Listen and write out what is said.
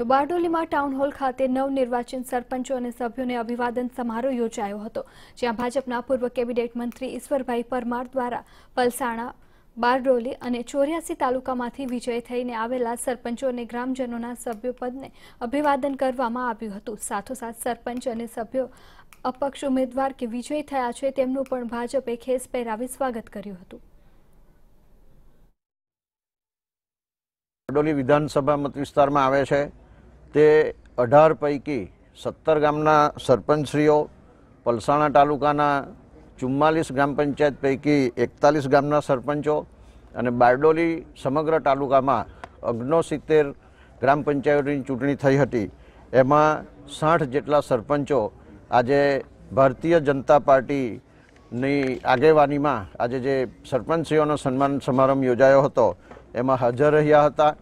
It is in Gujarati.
તો બારડોલીમાં ટાઉન હોલ ખાતે નવનિર્વાચન સરપંચો અને સભ્યોને અભિવાદન સમારોહ યોજાયો હતો જ્યાં ભાજપના પૂર્વ કેબિનેટ મંત્રી ઈશ્વરભાઈ પરમાર દ્વારા પલસાણા બારડોલી અને ચોર્યાસી તાલુકામાંથી વિજય થઈને આવેલા સરપંચો અને ગ્રામજનોના સભ્યપદને અભિવાદન કરવામાં આવ્યું હતું સાથોસાથ સરપંચ અને સભ્યો અપક્ષ ઉમેદવાર કે વિજય થયા છે તેમનું પણ ભાજપે ખેસ પહેરાવી સ્વાગત કર્યું હતું બારડોલી વિધાનસભા મત વિસ્તારમાં આવે છે તે અઢાર પૈકી સત્તર ગામના સરપંચશ્રીઓ પલસાણા તાલુકાના ચુમ્માલીસ ગ્રામ પંચાયત પૈકી એકતાલીસ ગામના સરપંચો અને બારડોલી સમગ્ર તાલુકામાં ઓગણસિત્તેર ગ્રામ પંચાયતોની ચૂંટણી થઈ હતી એમાં સાઠ જેટલા સરપંચો આજે ભારતીય જનતા પાર્ટીની આગેવાનીમાં આજે જે સરપંચશ્રીઓનો સન્માન સમારંભ યોજાયો હતો એમાં હાજર રહ્યા હતા